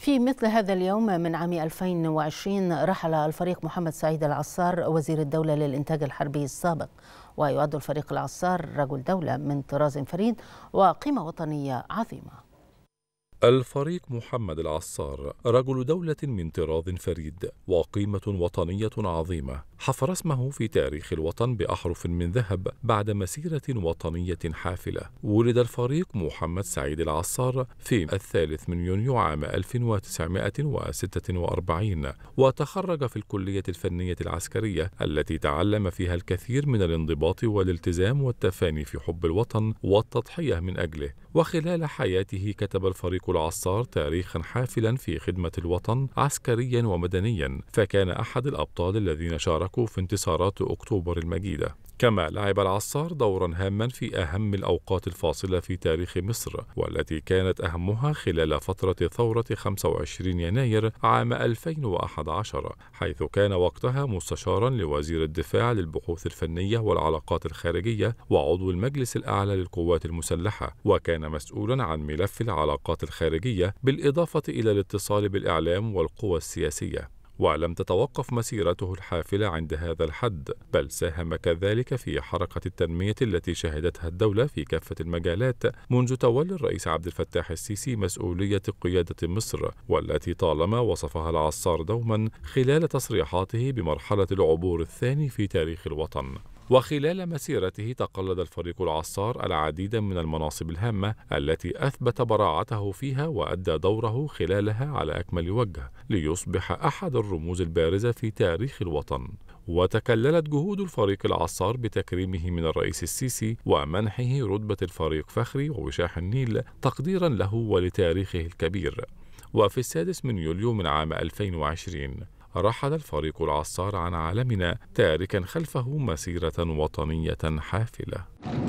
في مثل هذا اليوم من عام 2020 رحل الفريق محمد سعيد العصار وزير الدولة للإنتاج الحربي السابق ويعد الفريق العصار رجل دولة من طراز فريد وقيمة وطنية عظيمة الفريق محمد العصار رجل دولة من طراز فريد وقيمة وطنية عظيمة حفر اسمه في تاريخ الوطن بأحرف من ذهب بعد مسيرة وطنية حافلة ولد الفريق محمد سعيد العصار في الثالث من يونيو عام 1946 وتخرج في الكلية الفنية العسكرية التي تعلم فيها الكثير من الانضباط والالتزام والتفاني في حب الوطن والتضحية من أجله وخلال حياته كتب الفريق العصار تاريخا حافلا في خدمة الوطن عسكريا ومدنيا فكان أحد الأبطال الذين شاركوا في انتصارات أكتوبر المجيدة كما لعب العصار دورا هاما في أهم الأوقات الفاصلة في تاريخ مصر والتي كانت أهمها خلال فترة ثورة 25 يناير عام 2011 حيث كان وقتها مستشارا لوزير الدفاع للبحوث الفنية والعلاقات الخارجية وعضو المجلس الأعلى للقوات المسلحة وكان مسؤولا عن ملف العلاقات الخارجية الخارجية بالإضافة إلى الاتصال بالإعلام والقوى السياسية ولم تتوقف مسيرته الحافلة عند هذا الحد بل ساهم كذلك في حركة التنمية التي شهدتها الدولة في كافة المجالات منذ تولي الرئيس عبد الفتاح السيسي مسؤولية قيادة مصر والتي طالما وصفها العصار دوما خلال تصريحاته بمرحلة العبور الثاني في تاريخ الوطن وخلال مسيرته تقلد الفريق العصار العديد من المناصب الهامة التي أثبت براعته فيها وأدى دوره خلالها على أكمل وجه ليصبح أحد الرموز البارزة في تاريخ الوطن وتكللت جهود الفريق العصار بتكريمه من الرئيس السيسي ومنحه رتبة الفريق فخري ووشاح النيل تقديرا له ولتاريخه الكبير وفي السادس من يوليو من عام 2020 رحل الفريق العصار عن عالمنا تاركا خلفه مسيرة وطنية حافلة